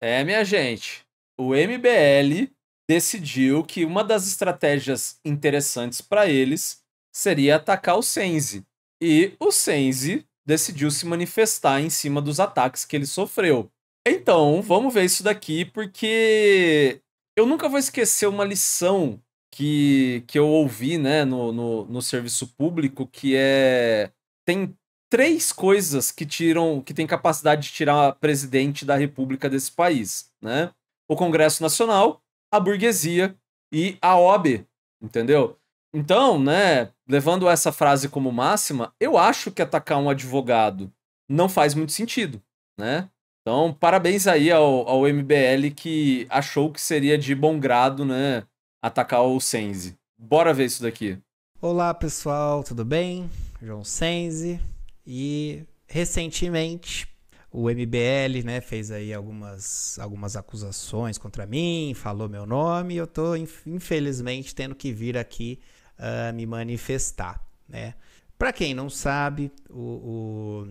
É, minha gente, o MBL decidiu que uma das estratégias interessantes para eles seria atacar o Senzi. E o Senzi decidiu se manifestar em cima dos ataques que ele sofreu. Então, vamos ver isso daqui, porque eu nunca vou esquecer uma lição que, que eu ouvi né, no, no, no serviço público, que é tem três coisas que tiram, que tem capacidade de tirar presidente da República desse país, né? O Congresso Nacional, a burguesia e a OAB, entendeu? Então, né, levando essa frase como máxima, eu acho que atacar um advogado não faz muito sentido, né? Então, parabéns aí ao, ao MBL que achou que seria de bom grado, né, atacar o Sense. Bora ver isso daqui. Olá, pessoal, tudo bem? João Sense e recentemente o MBL, né, fez aí algumas, algumas acusações contra mim, falou meu nome, e eu tô infelizmente tendo que vir aqui uh, me manifestar, né? Para quem não sabe, o,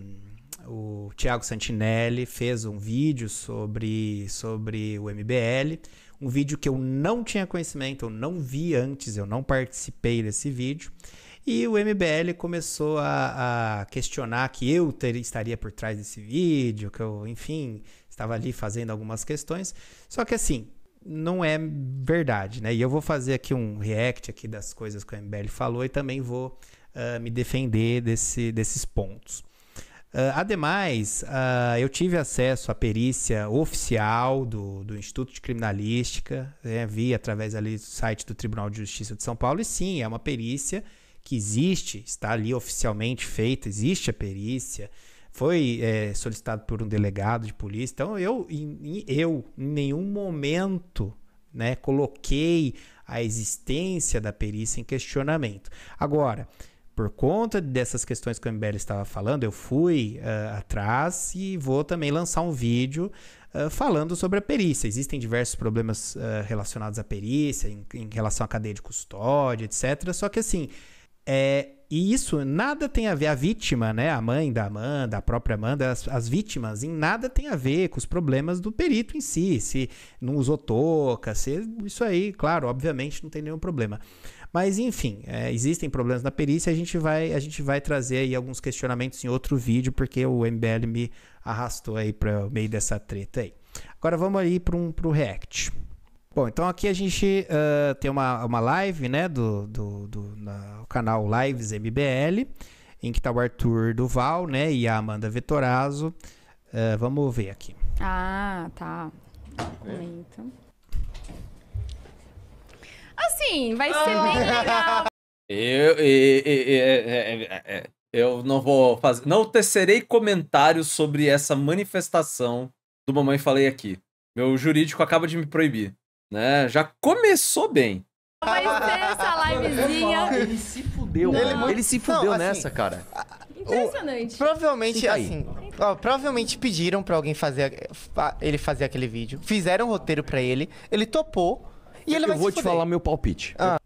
o, o Tiago Santinelli fez um vídeo sobre, sobre o MBL, um vídeo que eu não tinha conhecimento, eu não vi antes, eu não participei desse vídeo, e o MBL começou a, a questionar que eu ter, estaria por trás desse vídeo, que eu, enfim, estava ali fazendo algumas questões. Só que assim, não é verdade, né? E eu vou fazer aqui um react aqui das coisas que o MBL falou e também vou uh, me defender desse, desses pontos. Uh, ademais, uh, eu tive acesso à perícia oficial do, do Instituto de Criminalística, né? vi através ali do site do Tribunal de Justiça de São Paulo, e sim, é uma perícia que existe, está ali oficialmente feita, existe a perícia, foi é, solicitado por um delegado de polícia. Então eu, em, eu em nenhum momento né, coloquei a existência da perícia em questionamento. Agora, por conta dessas questões que o MBL estava falando, eu fui uh, atrás e vou também lançar um vídeo uh, falando sobre a perícia. Existem diversos problemas uh, relacionados à perícia, em, em, relação à cadeia de custódia, etc. Só que assim, é, e isso nada tem a ver a vítima, né? A mãe da Amanda, a própria Amanda, as, as, vítimas, em nada tem a ver com os problemas do perito em si, se não usou touca, se isso aí, claro, obviamente não tem nenhum problema. Mas enfim, é, existem problemas na perícia, a gente vai a gente vai trazer aí alguns questionamentos em outro vídeo, porque o MBL me arrastou aí para o meio dessa treta aí. Agora vamos aí para um o React. Bom, então aqui a gente uh, tem uma, uma live, né, do, do, do na, canal Lives MBL, em que está o Arthur Duval, né, e a Amanda Vetorazzo. Uh, eh, vamos ver aqui. Ah, tá. Comenta. Assim, vai ser ah. bem legal. Eu, eu, eu, é, é, é, eu não vou fazer. Não tecerei comentários sobre essa manifestação do Mamãe Falei aqui. Meu jurídico acaba de me proibir né? Já começou bem. Mas essa livezinha. Ele se fudeu, Ele se fudeu não, assim, nessa, cara. Impressionante. O, provavelmente, assim. Ó, provavelmente pediram pra alguém fazer. Ele fazer aquele vídeo. Fizeram um roteiro pra ele. Ele topou. E ele Eu vai vou te falar meu palpite. Ah.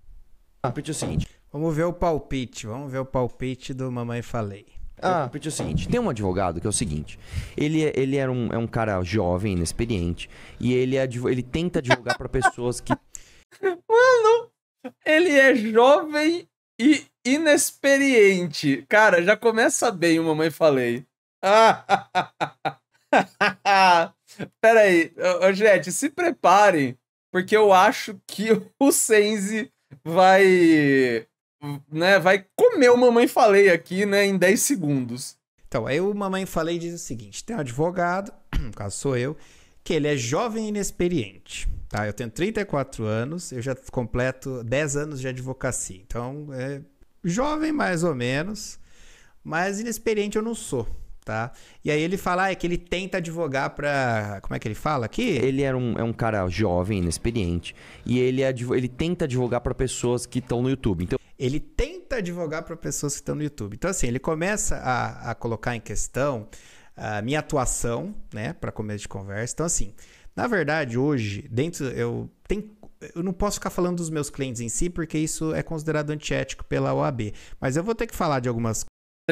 palpite é o seguinte. Vamos ver o palpite. Vamos ver o palpite do Mamãe Falei. Ah. Eu o seguinte: tem um advogado que é o seguinte. Ele, é, ele era um, é um cara jovem, inexperiente, e ele, é ele tenta advogar para pessoas que. Mano, ele é jovem e inexperiente. Cara, já começa bem o Mamãe Falei. Pera aí, gente, se preparem, porque eu acho que o Senzi vai né, vai comer o Mamãe Falei aqui, né, em 10 segundos. Então, aí o Mamãe Falei diz o seguinte: tem um advogado, no caso sou eu, que ele é jovem e inexperiente. Tá? Eu tenho 34 anos, eu já completo 10 anos de advocacia. Então, é jovem mais ou menos, mas inexperiente eu não sou tá? E aí ele fala ah, é que ele tenta advogar pra. Como é que ele fala aqui? Ele era um, é um cara jovem, inexperiente. E ele, é ele tenta advogar para pessoas que estão no YouTube. Então... Ele tenta advogar para pessoas que estão no YouTube. Então, assim, ele começa a, a colocar em questão a minha atuação, né, para começo de conversa. Então, assim, na verdade, hoje, dentro. Eu, tem, eu não posso ficar falando dos meus clientes em si, porque isso é considerado antiético pela OAB. Mas eu vou ter que falar de algumas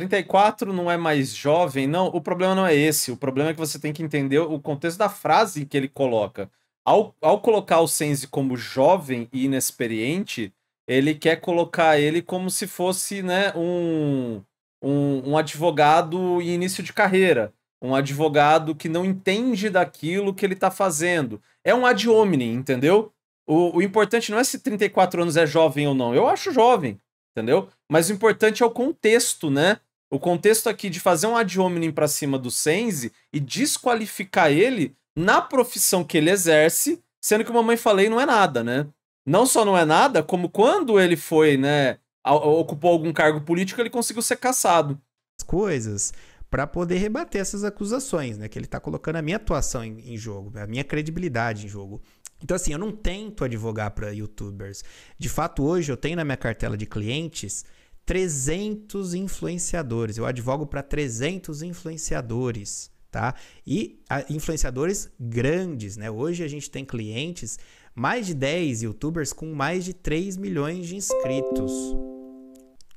34 não é mais jovem, não, o problema não é esse. O problema é que você tem que entender o contexto da frase que ele coloca. Ao, ao colocar o Senzi como jovem e inexperiente, ele quer colocar ele como se fosse né, um, um, um advogado em início de carreira um advogado que não entende daquilo que ele está fazendo. É um ad hominem, entendeu? O, o, importante não é se 34 anos é jovem ou não. Eu acho jovem, entendeu? Mas o importante é o contexto, né? O contexto aqui de fazer um ad hominem para cima do Senzi e desqualificar ele na profissão que ele exerce, sendo que o Mamãe Falei não é nada, né? Não só não é nada, como quando ele foi, né, ocupou algum cargo político, ele conseguiu ser caçado. Coisas para poder rebater essas acusações, né? Que ele tá colocando a minha atuação em, em jogo, a minha credibilidade em jogo. Então, assim, eu não tento advogar para youtubers. De fato, hoje eu tenho na minha cartela de clientes 300 influenciadores. Eu advogo para 300 influenciadores, tá? E a, influenciadores grandes, né? Hoje a gente tem clientes, mais de 10 youtubers com mais de 3 milhões de inscritos.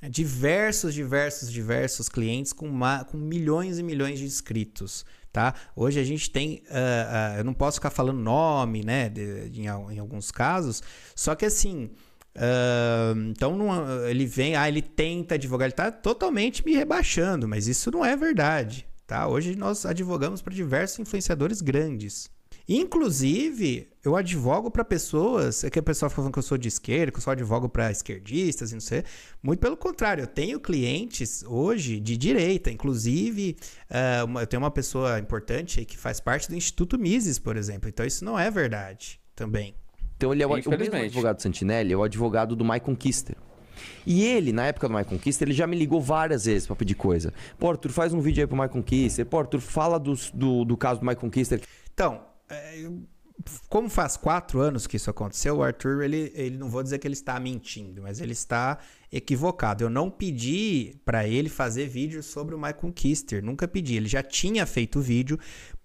É, diversos, diversos, diversos clientes com, com milhões e milhões de inscritos, tá? Hoje a gente tem, uh, uh, eu não posso ficar falando nome, né, de, de, em, em alguns casos, só que assim, então não, ele vem, ah, ele tenta advogar, ele está totalmente me rebaixando, mas isso não é verdade. Tá? Hoje nós advogamos para diversos influenciadores grandes. Inclusive, eu advogo para pessoas. É que a pessoa fica falando que eu sou de esquerda, que eu só advogo para esquerdistas e não sei. Muito pelo contrário, eu tenho clientes hoje de direita. Inclusive, uh, uma, eu tenho uma pessoa importante que faz parte do Instituto Mises, por exemplo. Então, isso não é verdade também. Então ele é o, o mesmo advogado do Santinelli, é o advogado do Michael Kister. E ele, na época do My Conquista, ele já me ligou várias vezes para pedir coisa. Pô, Arthur, faz um vídeo aí pro My Conquista. Pô, Arthur, fala do, do, do caso do My Conquista. Então, é, como faz quatro anos que isso aconteceu, o Arthur, ele, ele não vou dizer que ele está mentindo, mas ele está equivocado. Eu não pedi para ele fazer vídeo sobre o My Conquister, nunca pedi. Ele já tinha feito vídeo,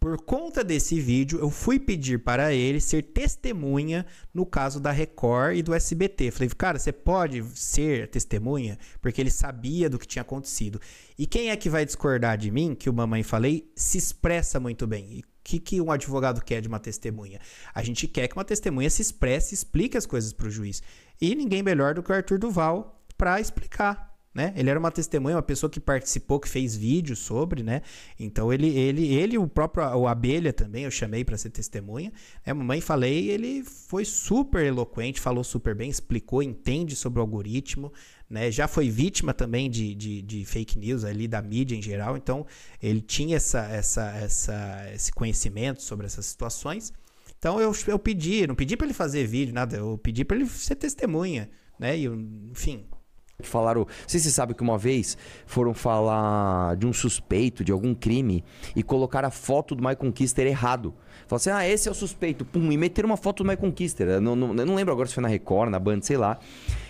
por conta desse vídeo, eu fui pedir para ele ser testemunha no caso da Record e do SBT. Falei, cara, você pode ser testemunha? Porque ele sabia do que tinha acontecido. E quem é que vai discordar de mim, que o mamãe falei, se expressa muito bem. E o que, que um advogado quer de uma testemunha? A gente quer que uma testemunha se expresse, explique as coisas para o juiz. E ninguém melhor do que o Arthur Duval para explicar né? Ele era uma testemunha, uma pessoa que participou, que fez vídeo sobre, né? Então ele, ele, ele o próprio o abelha também eu chamei para ser testemunha. É, né? mamãe falei, ele foi super eloquente, falou super bem, explicou, entende sobre o algoritmo, né? Já foi vítima também de, de, de fake news ali da mídia em geral, então ele tinha essa, essa, essa, esse conhecimento sobre essas situações. Então eu, eu pedi, não pedi para ele fazer vídeo, nada, eu pedi para ele ser testemunha, né? E, enfim, Falaram. Vocês se sabe que uma vez foram falar de um suspeito de algum crime e colocaram a foto do Michael Conquister errado. Falaram assim: ah, esse é o suspeito. Pum, e meteram uma foto do Michael Conquister. Eu não, não, eu não lembro agora se foi na Record, na Band, sei lá.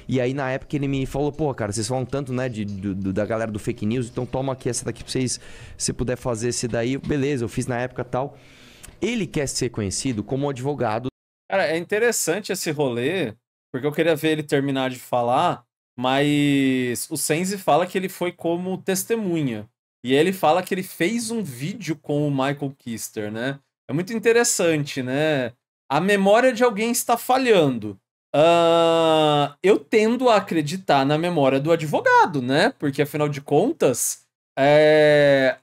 E aí, na época, ele me falou: pô, cara, vocês falam tanto, né, de, da galera do fake news, então toma aqui essa daqui pra vocês, se puder fazer esse daí. Beleza, eu fiz na época tal. Ele quer ser conhecido como advogado. Cara, é interessante esse rolê, porque eu queria ver ele terminar de falar mas o Senzi fala que ele foi como testemunha. E ele fala que ele fez um vídeo com o Michael Kister, né? É muito interessante, né? A memória de alguém está falhando. Uh, eu tendo a acreditar na memória do advogado, né? Porque afinal de contas, é...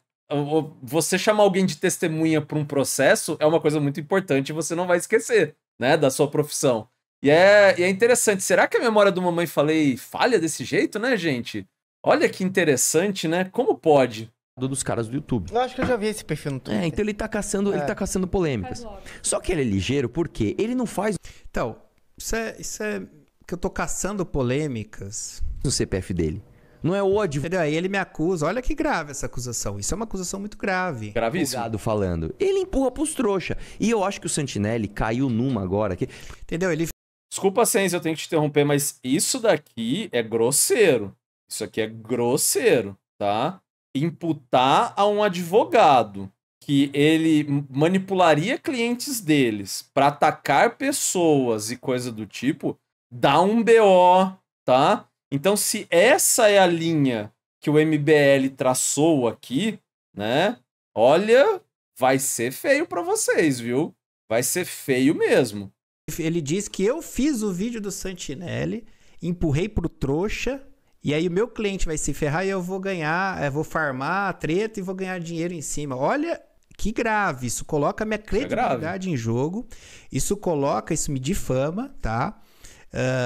você chamar alguém de testemunha para um processo é uma coisa muito importante e você não vai esquecer, né? Da sua profissão. E é, e é interessante. Será que a memória do Mamãe Falei falha desse jeito, né, gente? Olha que interessante, né? Como pode? dos caras do YouTube. Eu acho que eu já vi esse perfil no Twitter. É, então ele tá caçando, é. ele tá caçando polêmicas. Só que ele é ligeiro porque ele não faz. Então, isso é, isso é que eu tô caçando polêmicas no CPF dele. Não é ódio. advogado. aí ele me acusa. Olha que grave essa acusação. Isso é uma acusação muito grave. Gravíssimo. falando. Ele empurra pros trouxa. E eu acho que o Santinelli caiu numa agora. Que... Entendeu? Ele Desculpa, Sens, eu tenho que te interromper, mas isso daqui é grosseiro. Isso aqui é grosseiro, tá? Imputar a um advogado que ele manipularia clientes deles para atacar pessoas e coisa do tipo, dá um BO, tá? Então, se essa é a linha que o MBL traçou aqui, né? Olha, vai ser feio para vocês, viu? Vai ser feio mesmo ele diz que eu fiz o vídeo do Santinelli, empurrei pro trouxa, e aí o meu cliente vai se ferrar e eu vou ganhar, eu eh, vou farmar a treta e vou ganhar dinheiro em cima. Olha que grave, isso coloca minha é credibilidade é em jogo, isso coloca, isso me difama, tá?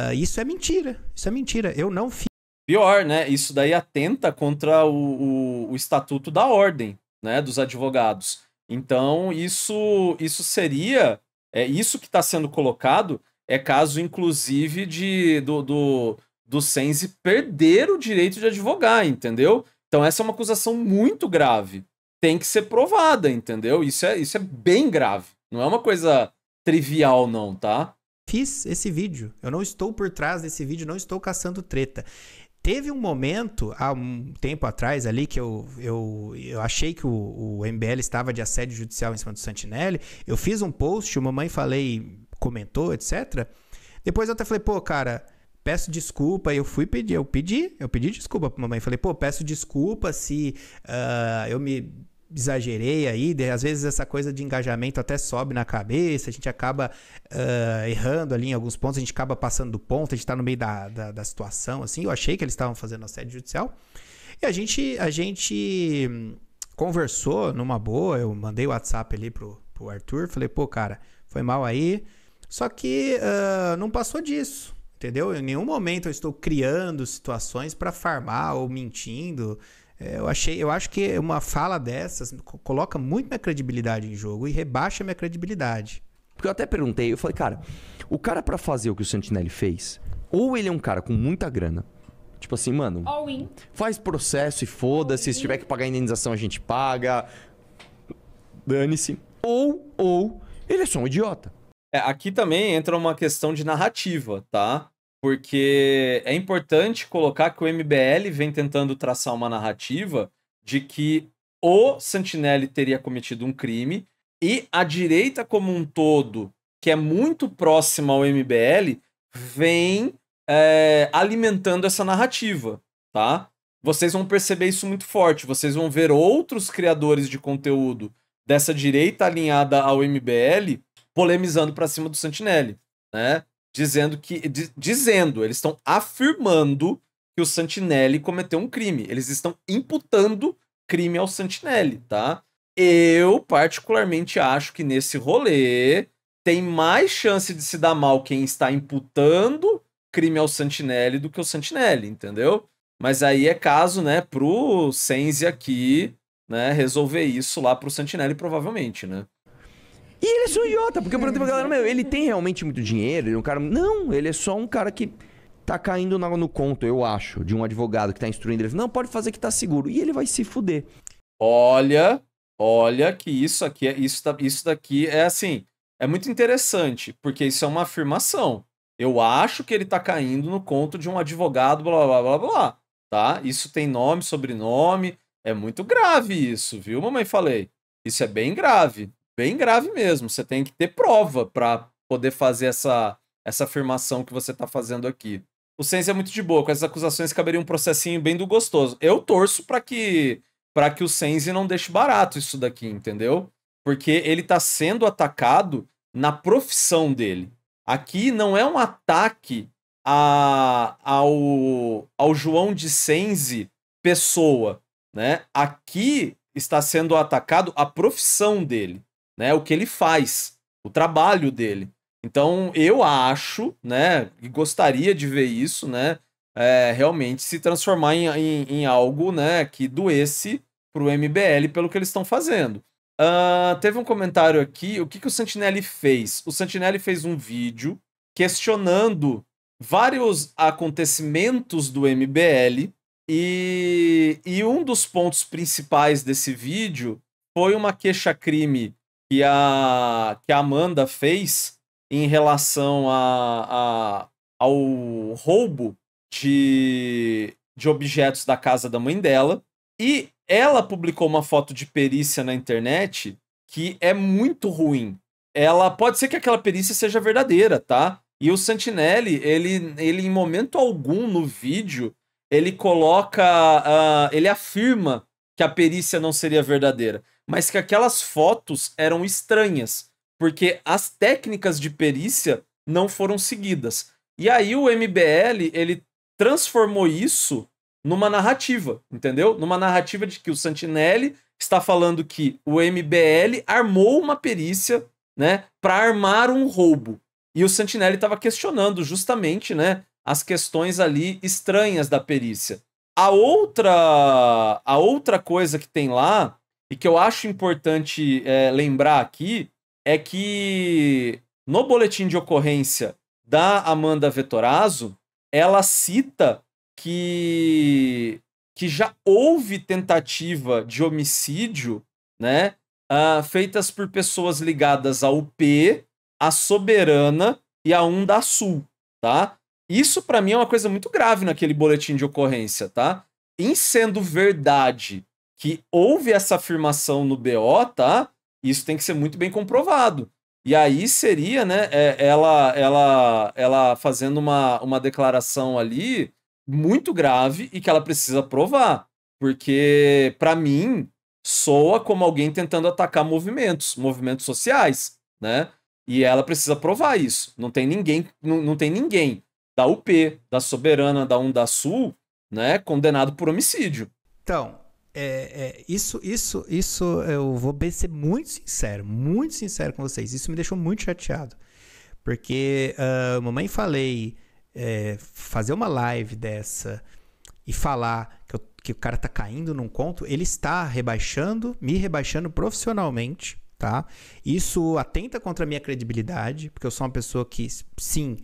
Uh, isso é mentira, isso é mentira, eu não fiz. Pior, né? Isso daí atenta contra o, o, o estatuto da ordem, né? Dos advogados. Então, isso, isso seria é isso que está sendo colocado é caso, inclusive, de do, do, do Sense perder o direito de advogar, entendeu? Então essa é uma acusação muito grave. Tem que ser provada, entendeu? Isso é, isso é bem grave. Não é uma coisa trivial, não, tá? Fiz esse vídeo. Eu não estou por trás desse vídeo, não estou caçando treta. Teve um momento, há um tempo atrás ali, que eu, eu, eu achei que o, o MBL estava de assédio judicial em cima do Santinelli. Eu fiz um post, o mamãe falei, comentou, etc. Depois eu até falei, pô, cara, peço desculpa. Eu fui pedir, eu pedi, eu pedi desculpa pra mamãe. Falei, pô, peço desculpa se uh, eu me exagerei aí, às vezes essa coisa de engajamento até sobe na cabeça, a gente acaba uh, errando ali em alguns pontos, a gente acaba passando do ponto, a gente está no meio da, da, da, situação, assim, eu achei que eles estavam fazendo assédio judicial, e a gente, a gente conversou numa boa, eu mandei o WhatsApp ali pro, pro Arthur, falei, pô, cara, foi mal aí, só que uh, não passou disso, entendeu? Em nenhum momento eu estou criando situações para farmar ou mentindo, é, eu, achei, eu acho que uma fala dessas coloca muito minha credibilidade em jogo e rebaixa minha credibilidade. Porque eu até perguntei, eu falei, cara, o cara para fazer o que o Santinelli fez, ou ele é um cara com muita grana, tipo assim, mano, faz processo e foda-se, se tiver que pagar a indenização a gente paga, dane-se. Ou, ou, ele é só um idiota. É, aqui também entra uma questão de narrativa, tá? porque é importante colocar que o MBL vem tentando traçar uma narrativa de que o Santinelli teria cometido um crime e a direita como um todo, que é muito próxima ao MBL, vem é, alimentando essa narrativa, tá? Vocês vão perceber isso muito forte. Vocês vão ver outros criadores de conteúdo dessa direita alinhada ao MBL polemizando para cima do Santinelli, né? dizendo que. dizendo, eles estão afirmando que o Santinelli cometeu um crime. Eles estão imputando crime ao Santinelli, tá? Eu, particularmente, acho que nesse rolê tem mais chance de se dar mal quem está imputando crime ao Santinelli do que o Santinelli, entendeu? Mas aí é caso, né, pro Senzi aqui, né, resolver isso lá pro Santinelli, provavelmente, né? E ele é só um idiota, porque eu perguntei pra galera, meu, ele tem realmente muito dinheiro? Ele é um cara. Não, ele é só um cara que tá caindo no, no conto, eu acho, de um advogado que tá instruindo ele. Não, pode fazer que tá seguro. E ele vai se fuder. Olha, olha que isso aqui é. Isso, tá, isso daqui é assim. É muito interessante, porque isso é uma afirmação. Eu acho que ele tá caindo no conto de um advogado, blá blá blá blá blá. Tá? Isso tem nome, sobrenome. É muito grave isso, viu, mamãe? Falei. Isso é bem grave bem grave mesmo. Você tem que ter prova para poder fazer essa, essa afirmação que você está fazendo aqui. O Sense é muito de boa, com essas acusações caberia um processinho bem do gostoso. Eu torço para que para que o Sense não deixe barato isso daqui, entendeu? Porque ele está sendo atacado na profissão dele. Aqui não é um ataque a, ao, ao João de Senzi pessoa, né? Aqui está sendo atacado a profissão dele né, o que ele faz, o trabalho dele. Então, eu acho, né, e gostaria de ver isso, né, é, realmente se transformar em, em, em, algo, né, que doesse pro MBL pelo que eles estão fazendo. Uh, teve um comentário aqui, o que, que o Santinelli fez? O Santinelli fez um vídeo questionando vários acontecimentos do MBL e, e um dos pontos principais desse vídeo foi uma queixa-crime que a, que a Amanda fez em relação a, a, ao roubo de, de objetos da casa da mãe dela. E ela publicou uma foto de perícia na internet que é muito ruim. Ela pode ser que aquela perícia seja verdadeira, tá? E o Santinelli, ele, ele em momento algum no vídeo, ele coloca, uh, ele afirma que a perícia não seria verdadeira mas que aquelas fotos eram estranhas, porque as técnicas de perícia não foram seguidas. E aí o MBL, ele transformou isso numa narrativa, entendeu? Numa narrativa de que o Santinelli está falando que o MBL armou uma perícia, né, para armar um roubo. E o Santinelli estava questionando justamente, né, as questões ali estranhas da perícia. A outra a outra coisa que tem lá e que eu acho importante é, lembrar aqui é que no boletim de ocorrência da Amanda Vetorazzo, ela cita que, que já houve tentativa de homicídio né, uh, feitas por pessoas ligadas ao P, à Soberana e à Onda Sul, tá? Isso para mim é uma coisa muito grave naquele boletim de ocorrência, tá? Em sendo verdade que houve essa afirmação no BO, tá? Isso tem que ser muito bem comprovado. E aí seria, né, é, ela, ela, ela fazendo uma, uma declaração ali muito grave e que ela precisa provar. Porque, para mim, soa como alguém tentando atacar movimentos, movimentos sociais, né? E ela precisa provar isso. Não tem ninguém, não, não tem ninguém da UP, da Soberana, da Sul, né, condenado por homicídio. Então, é, é, isso, isso, isso eu vou ser muito sincero, muito sincero com vocês. Isso me deixou muito chateado. Porque uh, mamãe falei é, fazer uma live dessa e falar que, eu, que, o cara tá caindo num conto, ele está rebaixando, me rebaixando profissionalmente, tá? Isso atenta contra a minha credibilidade, porque eu sou uma pessoa que, sim,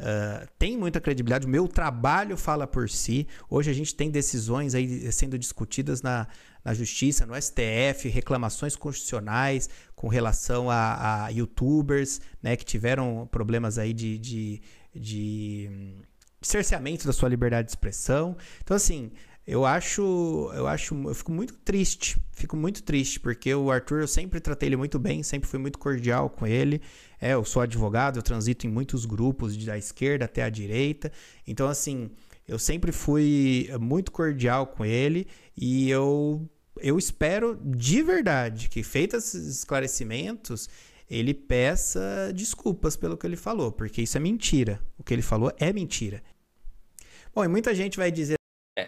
ah, tem muita credibilidade, o meu trabalho fala por si. Hoje a gente tem decisões aí sendo discutidas na, na justiça, no STF, reclamações constitucionais com relação a, a youtubers né, que tiveram problemas aí de, de, de, hum, cerceamento da sua liberdade de expressão. Então, assim, eu acho, eu acho, eu fico muito triste, fico muito triste, porque o Arthur eu sempre tratei ele muito bem, sempre fui muito cordial com ele. É, eu sou advogado, eu transito em muitos grupos, da esquerda até a direita. Então, assim, eu sempre fui muito cordial com ele e eu, eu espero de verdade que, feitos esses esclarecimentos, ele peça desculpas pelo que ele falou, porque isso é mentira. O que ele falou é mentira. Bom, e muita gente vai dizer.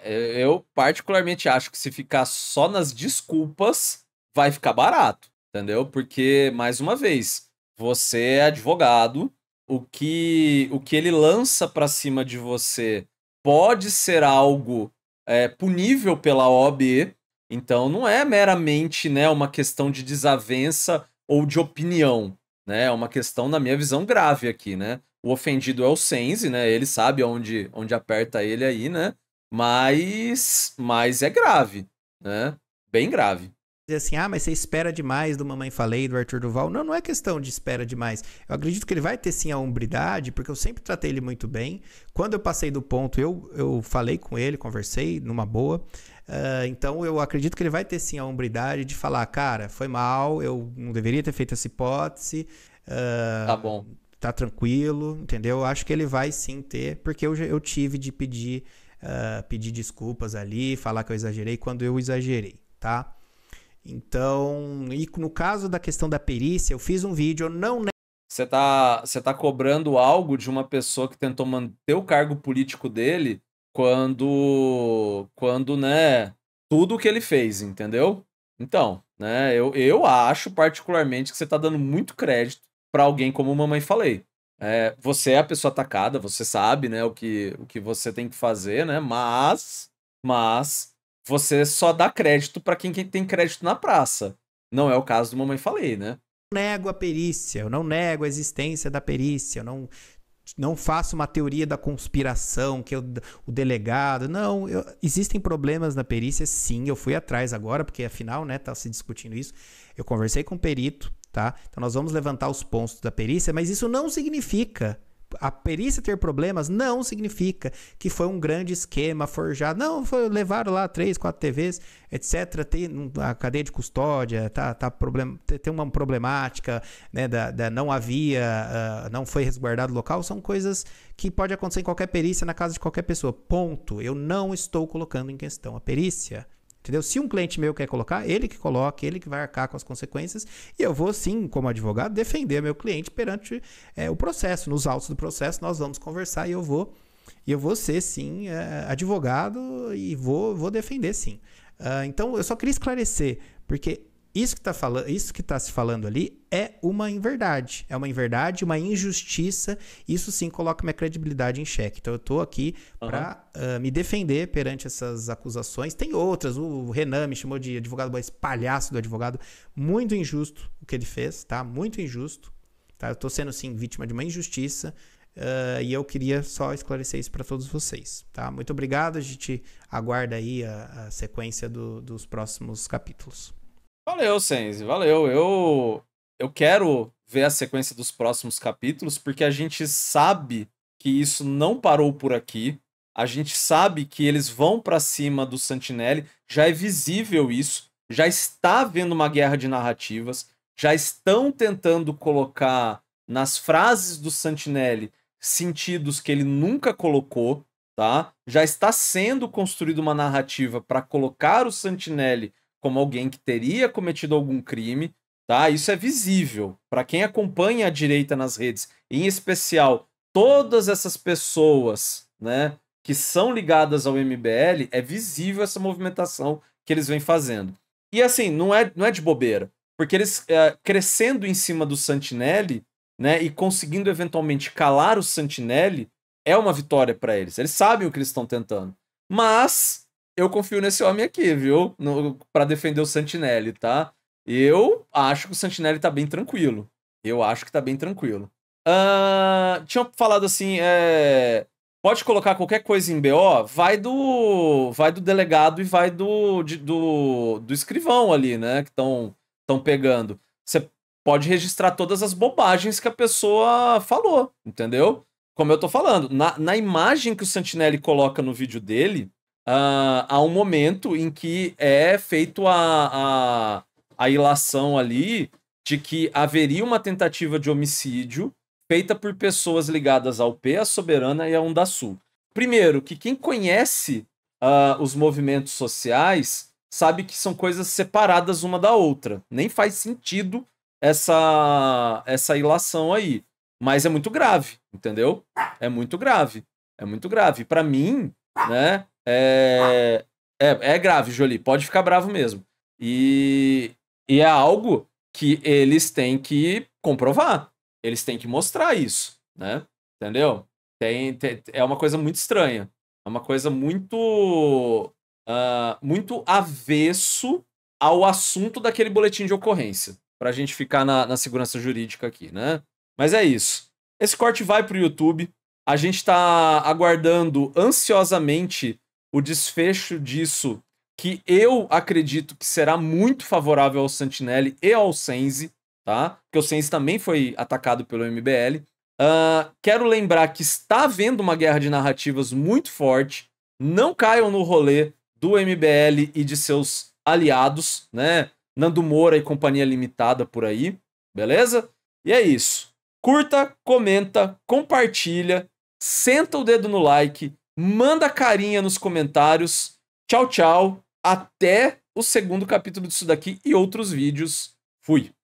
É, é, eu particularmente acho que se ficar só nas desculpas, vai ficar barato, entendeu? Porque, mais uma vez, você é advogado, o que, o que ele lança para cima de você pode ser algo é, punível pela OAB, então não é meramente né, uma questão de desavença ou de opinião, né? É uma questão, na minha visão, grave aqui, né? O ofendido é o Sense, né? Ele sabe onde, onde aperta ele aí, né? Mas, mas é grave, né? Bem grave dizer assim, ah, mas você espera demais do Mamãe Falei, do Arthur Duval. Não, não é questão de espera demais. Eu acredito que ele vai ter sim a hombridade, porque eu sempre tratei ele muito bem. Quando eu passei do ponto, eu, eu falei com ele, conversei numa boa. Uh, então eu acredito que ele vai ter sim a hombridade de falar, cara, foi mal, eu não deveria ter feito essa hipótese. Uh, tá bom. Tá tranquilo, entendeu? Acho que ele vai sim ter, porque eu, eu tive de pedir uh, pedir desculpas ali, falar que eu exagerei quando eu exagerei, tá? Então, e no caso da questão da perícia, eu fiz um vídeo, eu não você tá, você tá cobrando algo de uma pessoa que tentou manter o cargo político dele quando, quando, né, tudo que ele fez, entendeu? Então, né, eu, eu acho particularmente que você tá dando muito crédito para alguém como Mamãe Falei. É, você é a pessoa atacada, você sabe, né, o que, o que você tem que fazer, né? Mas, mas você só dá crédito para quem, quem tem crédito na praça. Não é o caso do Mamãe Falei, né? Eu nego a perícia, eu não nego a existência da perícia, eu não não faço uma teoria da conspiração, que eu, o delegado. Não, eu, existem problemas na perícia, sim. Eu fui atrás agora, porque afinal, né, tá se discutindo isso. Eu conversei com um perito, tá? Então nós vamos levantar os pontos da perícia, mas isso não significa a perícia ter problemas não significa que foi um grande esquema forjado. Não, foi, levaram lá três, quatro TVs, etc. Tem a cadeia de custódia, tá, tá problem, tem uma problemática, né, da, da não havia, uh, não foi resguardado o local. São coisas que pode acontecer em qualquer perícia na casa de qualquer pessoa. Ponto. Eu não estou colocando em questão a perícia. Entendeu? Se um cliente meu quer colocar, ele que coloca, ele que vai arcar com as consequências, e eu vou sim, como advogado, defender meu cliente perante é, o processo. Nos autos do processo, nós vamos conversar e eu vou e eu vou ser sim é, advogado e vou, vou defender sim. Uh, então eu só queria esclarecer, porque isso que está falando, isso que tá se falando ali é uma inverdade, é uma inverdade, uma injustiça. Isso sim coloca minha credibilidade em xeque. Então eu estou aqui uhum. para uh, ah, me defender perante essas acusações. Tem outras. O Renan me chamou de advogado mais palhaço do advogado. Muito injusto o que ele fez, tá? Muito injusto. Tá? Eu estou sendo sim vítima de uma injustiça. Uh, e eu queria só esclarecer isso para todos vocês, tá? Muito obrigado, a gente aguarda aí a, a sequência do, dos próximos capítulos. Valeu, Sense, valeu. Eu, eu quero ver a sequência dos próximos capítulos, porque a gente sabe que isso não parou por aqui. A gente sabe que eles vão para cima do Santinelli, já é visível isso, já está havendo uma guerra de narrativas, já estão tentando colocar nas frases do Santinelli sentidos que ele nunca colocou, tá? Já está sendo construída uma narrativa para colocar o Santinelli como alguém que teria cometido algum crime, tá? Isso é visível. Para quem acompanha a direita nas redes, em especial todas essas pessoas, né, que são ligadas ao MBL, é visível essa movimentação que eles vêm fazendo. E assim, não é, não é de bobeira, porque eles é, crescendo em cima do Santinelli, né, e conseguindo eventualmente calar o Santinelli, é uma vitória para eles. Eles sabem o que eles estão tentando. Mas eu confio nesse homem aqui, viu? para defender o Santinelli, tá? Eu acho que o Santinelli tá bem tranquilo. Eu acho que tá bem tranquilo. Uh, tinha falado assim, é, pode colocar qualquer coisa em BO, vai do vai do delegado e vai do de, do, do escrivão ali, né? Que estão estão pegando. Você pode registrar todas as bobagens que a pessoa falou, entendeu? Como eu tô falando, na, na imagem que o Santinelli coloca no vídeo dele, uh, há um momento em que é feito a, a, a ilação ali de que haveria uma tentativa de homicídio feita por pessoas ligadas ao P, à Soberana e à Onda Sul. Primeiro, que quem conhece uh, os movimentos sociais sabe que são coisas separadas uma da outra. Nem faz sentido essa, essa ilação aí. Mas é muito grave, entendeu? É muito grave. É muito grave. Para mim, né? É, é, é grave, Jolie. Pode ficar bravo mesmo. E, e é algo que eles têm que comprovar. Eles têm que mostrar isso, né? Entendeu? Tem, tem é uma coisa muito estranha. É uma coisa muito. Uh, muito avesso ao assunto daquele boletim de ocorrência. Pra gente ficar na, na segurança jurídica aqui, né? Mas é isso. Esse corte vai pro YouTube. A gente tá aguardando ansiosamente o desfecho disso, que eu acredito que será muito favorável ao Santinelli e ao Senzi, tá? Porque o Senzi também foi atacado pelo MBL. Uh, ah, quero lembrar que está havendo uma guerra de narrativas muito forte. Não caiam no rolê do MBL e de seus aliados, né? Nando Moura e Companhia Limitada por aí, beleza? E é isso. Curta, comenta, compartilha, senta o dedo no like Manda carinha nos comentários. Tchau, tchau. Até o segundo capítulo disso daqui e outros vídeos. Fui.